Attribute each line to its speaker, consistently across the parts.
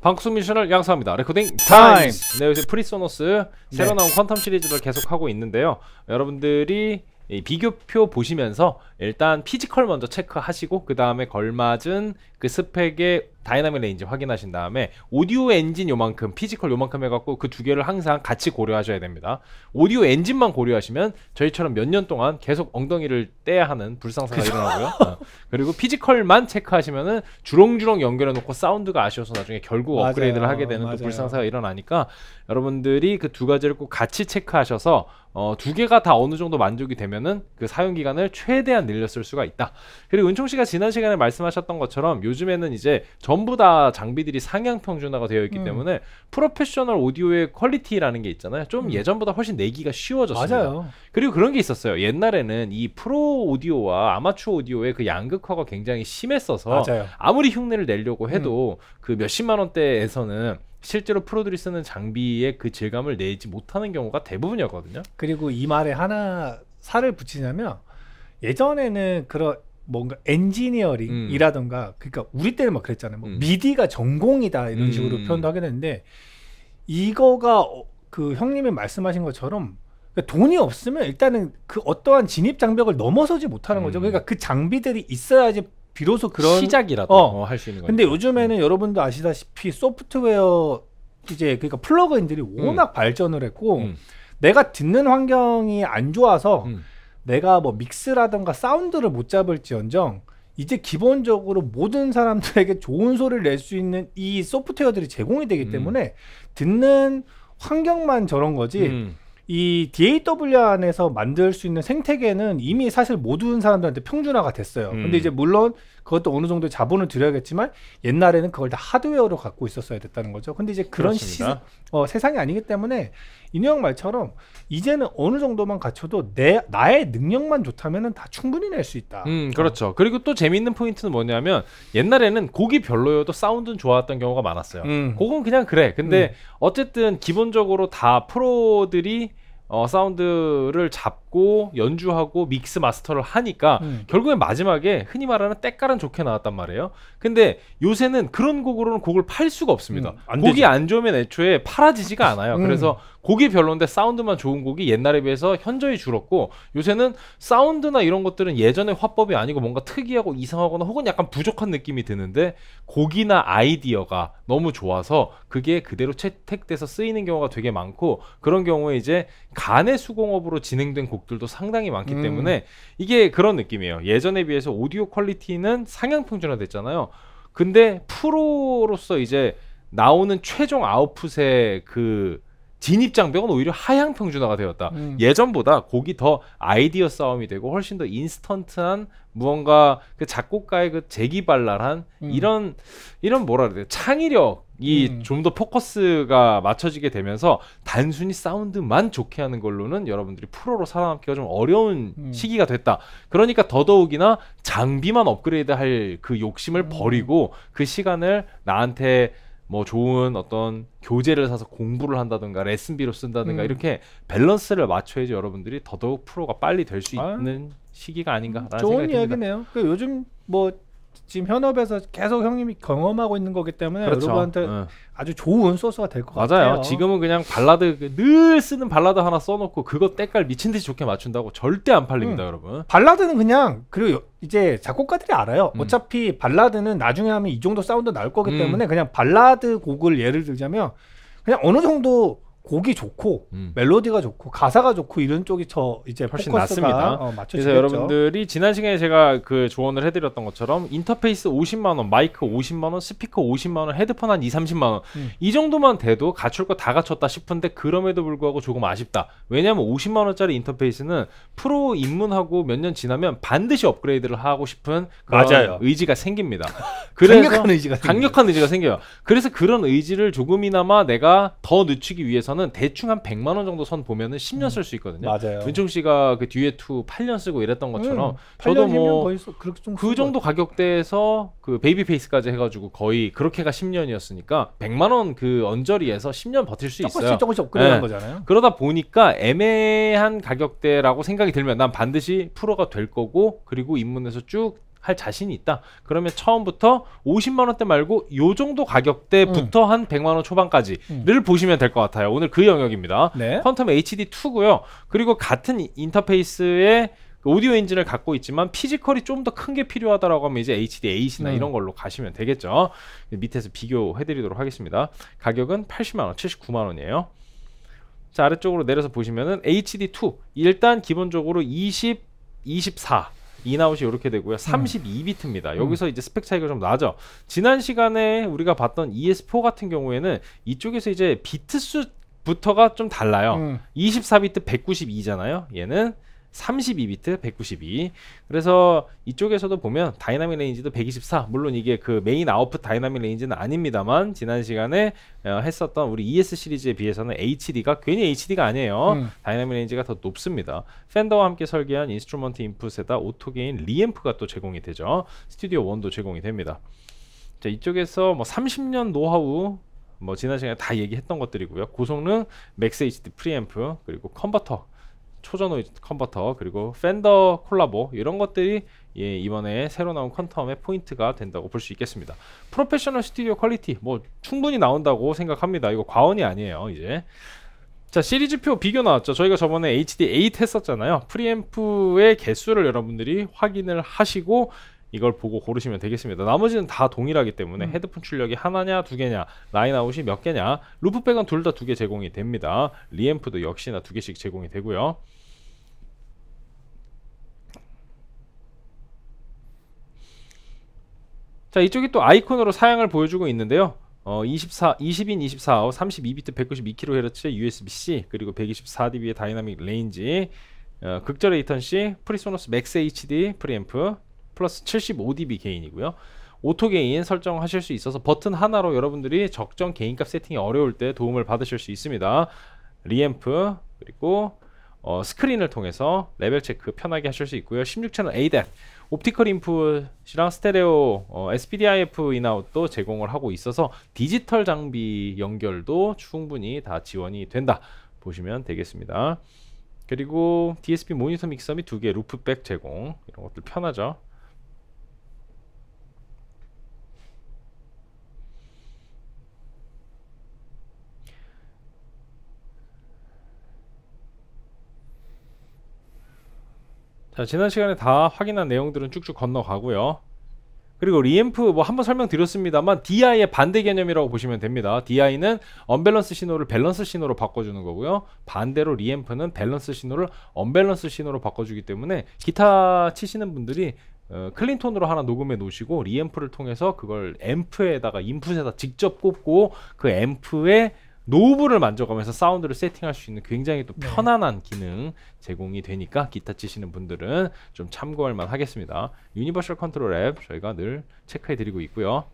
Speaker 1: 방송 미션을 양성합니다. 레코딩 타임! 네, 요새 프리소노스 새로 네. 나온 퀀텀 시리즈를 계속하고 있는데요. 여러분들이 비교표 보시면서 일단 피지컬 먼저 체크하시고 그 다음에 걸맞은 그 스펙의 다이나믹 레인지 확인하신 다음에 오디오 엔진 요만큼 피지컬 요만큼 해갖고 그 두 개를 항상 같이 고려하셔야 됩니다 오디오 엔진만 고려하시면 저희처럼 몇 년 동안 계속 엉덩이를 떼야 하는 불상사가 일어나고요 어. 그리고 피지컬만 체크하시면은 주렁주렁 연결해 놓고 사운드가 아쉬워서 나중에 결국 맞아요. 업그레이드를 하게 되는 또 불상사가 일어나니까 여러분들이 그 두 가지를 꼭 같이 체크하셔서 어, 두 개가 다 어느 정도 만족이 되면은 그 사용 기간을 최대한 늘렸을 수가 있다 그리고 은총 씨가 지난 시간에 말씀하셨던 것처럼 요즘에는 이제 전부 다 장비들이 상향 평준화가 되어 있기 음. 때문에 프로페셔널 오디오의 퀄리티라는 게 있잖아요. 좀 음. 예전보다 훨씬 내기가 쉬워졌어니 맞아요. 그리고 그런 게 있었어요. 옛날에는 이 프로 오디오와 아마추어 오디오의 그 양극화가 굉장히 심했어서 맞아요. 아무리 흉내를 내려고 해도 음. 그 몇십만 원대에서는 실제로 프로들이 쓰는 장비의 그 질감을 내지 못하는 경우가 대부분이었거든요.
Speaker 2: 그리고 이 말에 하나 살을 붙이냐면 예전에는 그런 뭔가 엔지니어링이라던가 음. 그러니까 우리 때는 막 그랬잖아요. 뭐 음. 미디가 전공이다 이런 음. 식으로 표현도 하게 되는데 이거가 어, 그 형님이 말씀하신 것처럼 그러니까 돈이 없으면 일단은 그 어떠한 진입 장벽을 넘어서지 못하는 거죠. 음. 그러니까 그 장비들이 있어야지 비로소 그런 시작이라도 어. 어, 할수 있는 거죠. 근데 요즘에는 음. 여러분도 아시다시피 소프트웨어 이제 그러니까 플러그인들이 워낙 발전을 했고 내가 듣는 환경이 안 좋아서 음. 내가 뭐 믹스라던가 사운드를 못 잡을지언정 이제 기본적으로 모든 사람들에게 좋은 소리를 낼 수 있는 이 소프트웨어들이 제공이 되기 음. 때문에 듣는 환경만 저런 거지 음. 이 DAW 안에서 만들 수 있는 생태계는 이미 사실 모든 사람들한테 평준화가 됐어요. 음. 근데 이제 물론 그것도 어느 정도 자본을 들여야겠지만 옛날에는 그걸 다 하드웨어로 갖고 있었어야 됐다는 거죠. 근데 이제 그런 시, 어, 세상이 아니기 때문에 인형 말처럼 이제는 어느 정도만 갖춰도 내 나의 능력만
Speaker 1: 좋다면은 다 충분히 낼 수 있다. 음, 그렇죠. 어. 그리고 또 재미있는 포인트는 뭐냐면 옛날에는 곡이 별로여도 사운드는 좋았던 경우가 많았어요. 음. 곡은 그냥 그래. 근데 음. 어쨌든 기본적으로 다 프로들이 어, 사운드를 잡고 연주하고 믹스 마스터를 하니까 음. 결국엔 마지막에 흔히 말하는 때깔은 좋게 나왔단 말이에요. 근데 요새는 그런 곡으로는 곡을 팔 수가 없습니다. 음, 안 곡이 되죠. 안 좋으면 애초에 팔아지지가 않아요. 음. 그래서 곡이 별론데 사운드만 좋은 곡이 옛날에 비해서 현저히 줄었고 요새는 사운드나 이런 것들은 예전의 화법이 아니고 뭔가 특이하고 이상하거나 혹은 약간 부족한 느낌이 드는데 곡이나 아이디어가 너무 좋아서 그게 그대로 채택돼서 쓰이는 경우가 되게 많고 그런 경우에 이제 간의 수공업으로 진행된 곡들도 상당히 많기 음. 때문에 이게 그런 느낌이에요. 예전에 비해서 오디오 퀄리티는 상향 평준화 됐잖아요. 근데 프로로서 이제 나오는 최종 아웃풋의 그 진입 장벽은 오히려 하향 평준화가 되었다. 음. 예전보다 곡이 더 아이디어 싸움이 되고 훨씬 더 인스턴트한 무언가 그 작곡가의 그 재기발랄한 음. 이런 이런 뭐라 그래야 돼 창의력이 음. 좀더 포커스가 맞춰지게 되면서 단순히 사운드만 좋게 하는 걸로는 여러분들이 프로로 살아남기가 좀 어려운 음. 시기가 됐다. 그러니까 더더욱이나 장비만 업그레이드할 그 욕심을 음. 버리고 그 시간을 나한테 뭐 좋은 어떤 교재를 사서 공부를 한다든가 레슨비로 쓴다든가 음. 이렇게 밸런스를 맞춰야지 여러분들이 더더욱 프로가 빨리 될 수 있는 시기가 아닌가라는 좋은 생각이 듭 이야기네요.
Speaker 2: 그 요즘 뭐 지금 현업에서 계속 형님이 경험하고 있는 거기 때문에 그렇죠. 여러분한테 네. 아주 좋은 소스가 될 것 같아요. 맞아요. 지금은 그냥
Speaker 1: 발라드 늘 쓰는 발라드 하나 써놓고 그거 때깔 미친 듯이 좋게 맞춘다고 절대 안 팔립니다, 음. 여러분. 발라드는 그냥 그리고 이제 작곡가들이 알아요. 음. 어차피 발라드는 나중에 하면 이
Speaker 2: 정도 사운드 나올 거기 음. 때문에 음. 그냥 발라드 곡을 예를 들자면 그냥 어느 정도 곡이 좋고 음. 멜로디가 좋고 가사가 좋고 이런 쪽이 저 이제 훨씬 낫습니다. 어, 그래서 여러분들이
Speaker 1: 지난 시간에 제가 그 조언을 해드렸던 것처럼 인터페이스 50만 원, 마이크 50만 원, 스피커 50만 원, 헤드폰 한 2, 30만 원이 음. 정도만 돼도 갖출 거 다 갖췄다 싶은데 그럼에도 불구하고 조금 아쉽다. 왜냐하면 50만 원짜리 인터페이스는 프로 입문하고 몇 년 지나면 반드시 업그레이드를 하고 싶은 그런 맞아요. 의지가 생깁니다. 강력한 의지가 강력한 생겨요. 의지가 생겨요. 그래서 그런 의지를 조금이나마 내가 더 늦추기 위해서 기준에는 대충 한 100만 원 정도 선 보면은 10년 음. 쓸수 있거든요. 맞아요. 윤총 씨가 그 뒤에 투 8년 쓰고 이랬던 것처럼 음, 저도
Speaker 2: 뭐그
Speaker 1: 정도 가격대에서 그 베이비 페이스까지 해 가지고 거의 그렇게가 10년이었으니까 100만 원 그 언저리에서 10년 버틸 수 있어요. 조금씩 업그레이드 네. 거잖아요. 그러다 보니까 애매한 가격대라고 생각이 들면 난 반드시 프로가 될 거고 그리고 입문해서 쭉할 자신이 있다. 그러면 처음부터 50만 원대 말고 요 정도 가격대부터 음. 한 100만 원 초반까지를 음. 보시면 될 것 같아요. 오늘 그 영역입니다. 네. 퀀텀 HD2고요. 그리고 같은 인터페이스에 오디오 엔진을 갖고 있지만 피지컬이 좀 더 큰 게 필요하다라고 하면 이제 HD8이나 음. 이런 걸로 가시면 되겠죠. 밑에서 비교해 드리도록 하겠습니다. 가격은 80만 원, 79만 원이에요. 자, 아래쪽으로 내려서 보시면은 HD2 일단 기본적으로 20 24 인아웃이 이렇게 되고요. 32비트입니다. 음. 음. 여기서 이제 스펙 차이가 좀 나죠. 지난 시간에 우리가 봤던 ES4 같은 경우에는 이쪽에서 이제 비트 수 부터가 좀 달라요. 24비트 음. 192잖아요. 얘는 32비트 192 그래서 이쪽에서도 보면 다이나믹 레인지도 124 물론 이게 그 메인 아웃풋 다이나믹 레인지는 아닙니다만 지난 시간에 어, 했었던 우리 ES 시리즈에 비해서는 HD가 괜히 HD가 아니에요 음. 다이나믹 레인지가 더 높습니다 팬더와 함께 설계한 인스트루먼트 인풋에다 오토게인 리앰프가 또 제공이 되죠 스튜디오 1도 제공이 됩니다 자 이쪽에서 뭐 30년 노하우 뭐 지난 시간에 다 얘기했던 것들이고요 고성능 맥스 HD 프리앰프 그리고 컨버터 초전즈 컨버터 그리고 팬더 콜라보 이런 것들이 예, 이번에 새로 나온 컨텀의 포인트가 된다고 볼 수 있겠습니다. 프로페셔널 스튜디오 퀄리티 뭐 충분히 나온다고 생각합니다. 이거 과언이 아니에요. 이제 자 시리즈표 비교 나왔죠 저희가 저번에 HD8 했었잖아요 프리앰프의 개수를 여러분들이 확인을 하시고 이걸 보고 고르시면 되겠습니다. 나머지는 다 동일하기 때문에 음. 헤드폰 출력이 하나냐 두 개냐 라인아웃이 몇 개냐 루프백은 둘 다 두 개 제공이 됩니다. 리앰프도 역시나 두 개씩 제공이 되고요. 자 이쪽이 또 아이콘으로 사양을 보여주고 있는데요. 어, 24, 20인 24아웃 32비트 192kHz USB-C 그리고 124dB의 다이나믹 레인지 어, 극절 의이턴시 프리소노스 맥스 HD 프리앰프 플러스 75dB 게인이고요. 오토 게인 설정하실 수 있어서 버튼 하나로 여러분들이 적정 게인값 세팅이 어려울 때 도움을 받으실 수 있습니다. 리앰프 그리고 어, 스크린을 통해서 레벨 체크 편하게 하실 수 있고요. 16채널 ADAC, 옵티컬 인풋이랑 스테레오 어, SPDIF 인아웃도 제공을 하고 있어서 디지털 장비 연결도 충분히 다 지원이 된다 보시면 되겠습니다. 그리고 DSP 모니터 믹서 및두개 루프백 제공 이런 것들 편하죠. 자 지난 시간에 다 확인한 내용들은 쭉쭉 건너가고요 그리고 리앰프 뭐 한번 설명드렸습니다만 DI의 반대 개념이라고 보시면 됩니다 DI는 언밸런스 신호를 밸런스 신호로 바꿔주는 거고요 반대로 리앰프는 밸런스 신호를 언밸런스 신호로 바꿔주기 때문에 기타 치시는 분들이 어, 클린톤으로 하나 녹음해 놓으시고 리앰프를 통해서 그걸 앰프에다가 인풋에다 직접 꽂고 그 앰프에 노브를 만져가면서 사운드를 세팅할 수 있는 굉장히 또 네. 편안한 기능 제공이 되니까 기타 치시는 분들은 좀 참고할 만 하겠습니다. 유니버셜 컨트롤 앱 저희가 늘 체크해 드리고 있고요.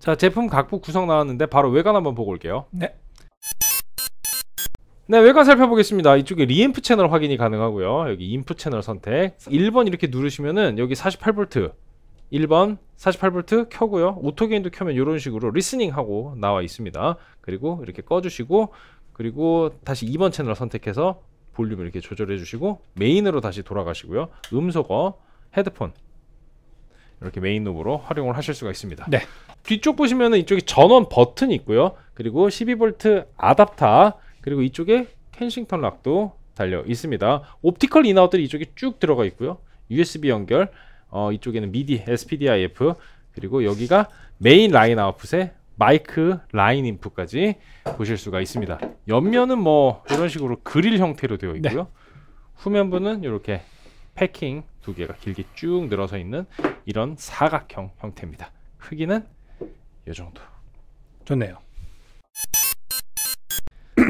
Speaker 1: 자 제품 각부 구성 나왔는데 바로 외관 한번 보고 올게요. 네. 네, 외관 살펴보겠습니다. 이쪽에 리앰프 채널 확인이 가능하고요. 여기 인프 채널 선택. 1번 이렇게 누르시면은 여기 48V 1번 48V 켜고요 오토게인도 켜면 이런 식으로 리스닝하고 나와 있습니다 그리고 이렇게 꺼주시고 그리고 다시 2번 채널 선택해서 볼륨을 이렇게 조절해 주시고 메인으로 다시 돌아가시고요 음소거 헤드폰 이렇게 메인 놈으로 활용을 하실 수가 있습니다 네. 뒤쪽 보시면 이쪽에 전원 버튼이 있고요 그리고 12V 아답터 그리고 이쪽에 켄싱턴 락도 달려 있습니다 옵티컬 인아웃들이 이쪽에 쭉 들어가 있고요 USB 연결 어, 이쪽에는 미디, SPDIF 그리고 여기가 메인 라인 아웃풋에 마이크 라인 인풋까지 보실 수가 있습니다. 옆면은 뭐 이런 식으로 그릴 형태로 되어 네. 있고요. 네. 후면부는 이렇게 패킹 두 개가 길게 쭉 늘어서 있는 이런 사각형 형태입니다. 크기는 이 정도. 좋네요.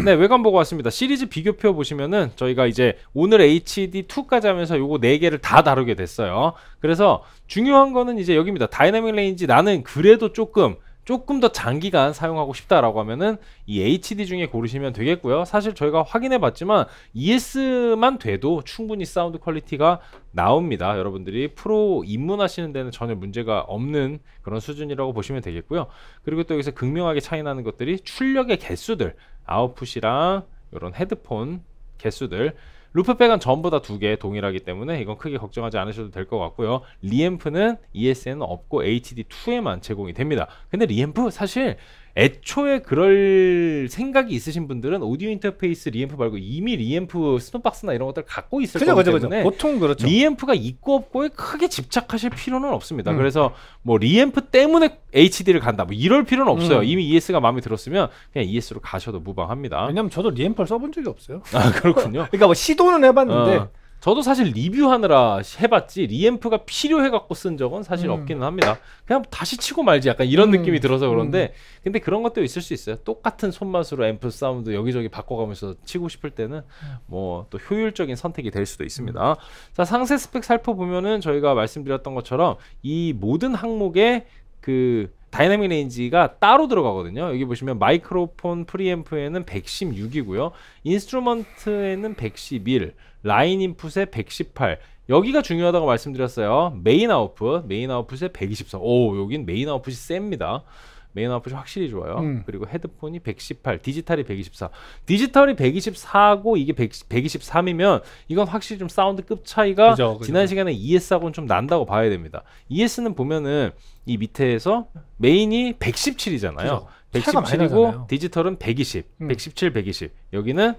Speaker 1: 네, 외관 보고 왔습니다. 시리즈 비교표 보시면은 저희가 이제 오늘 HD2까지 하면서 요거 4개를 다 다루게 됐어요. 그래서 중요한 거는 이제 여기입니다. 다이내믹 레인지 나는 그래도 조금 조금 더 장기간 사용하고 싶다라고 하면은 이 HD 중에 고르시면 되겠고요. 사실 저희가 확인해 봤지만 ES만 돼도 충분히 사운드 퀄리티가 나옵니다. 여러분들이 프로 입문하시는 데는 전혀 문제가 없는 그런 수준이라고 보시면 되겠고요. 그리고 또 여기서 극명하게 차이 나는 것들이 출력의 개수들. 아웃풋이랑 이런 헤드폰 개수들 루프백은 전부 다 두 개 동일하기 때문에 이건 크게 걱정하지 않으셔도 될 것 같고요 리앰프는 e s n 없고 HD2에만 제공이 됩니다 근데 리앰프 사실 애초에 그럴 생각이 있으신 분들은 오디오 인터페이스 리앰프 말고 이미 리앰프 스톤박스나 이런 것들 갖고 있을 그죠, 거기 그죠, 때문에 보통 그렇죠. 리앰프가 있고 없고에 크게 집착하실 필요는 없습니다. 음. 그래서 뭐 리앰프 때문에 HD를 간다 뭐 이럴 필요는 음. 없어요. 음. 이미 ES가 마음에 들었으면 그냥 ES로 가셔도 무방합니다. 왜냐면 저도 리앰프를 써본 적이 없어요. 아 그렇군요. 그러니까 뭐 시도는 해봤는데 어. 저도 사실 리뷰하느라 해봤지 리앰프가 필요해갖고 쓴 적은 사실 음. 없기는 합니다. 그냥 다시 치고 말지 약간 이런 음. 느낌이 들어서 그런데 음. 근데 그런 것도 있을 수 있어요. 똑같은 손맛으로 앰프 사운드 여기저기 바꿔가면서 치고 싶을 때는 음. 뭐또 효율적인 선택이 될 수도 있습니다. 음. 자 상세 스펙 살펴보면은 저희가 말씀드렸던 것처럼 이 모든 항목에 그 다이내믹 레인지가 따로 들어가거든요. 여기 보시면 마이크로폰 프리앰프에는 116이고요. 인스트루먼트에는 111, 라인 인풋에 118. 여기가 중요하다고 말씀드렸어요. 메인 아웃풋, 메인 아웃풋에 124. 오, 여긴 메인 아웃풋이 셉니다. 메인 아웃풋이 확실히 좋아요. 음. 그리고 헤드폰이 118, 디지털이 124. 디지털이 124고 이게 100, 123이면 이건 확실히 좀 사운드 급 차이가 그죠, 그죠. 지난 시간에 ES하고는 좀 난다고 봐야 됩니다. ES는 보면은 이 밑에서 메인이 117이잖아요. 그죠. 117이고 디지털은 120, 음. 117, 120. 여기는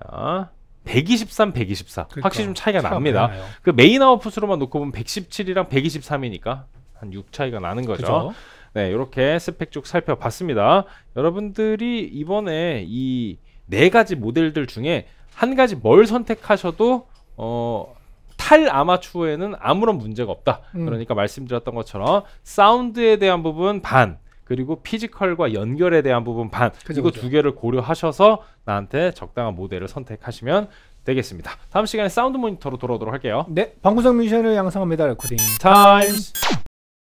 Speaker 1: 자 123, 124. 그러니까, 확실히 좀 차이가, 차이가 납니다. 많아요. 그 메인 아웃풋으로만 놓고 보면 117이랑 123이니까 한 6 차이가 나는 거죠. 그죠? 네, 이렇게 스펙 쭉 살펴봤습니다. 여러분들이 이번에 이 네 가지 모델들 중에 한 가지 뭘 선택하셔도 어, 탈 아마추어에는 아무런 문제가 없다. 음. 그러니까 말씀드렸던 것처럼 사운드에 대한 부분 반 그리고 피지컬과 연결에 대한 부분 반 그쵸, 이거 그쵸. 두 개를 고려하셔서 나한테 적당한 모델을 선택하시면 되겠습니다. 다음 시간에 사운드 모니터로 돌아오도록 할게요. 네,
Speaker 2: 방구석 뮤지션을 양성합니다.
Speaker 1: 레코딩 타임스.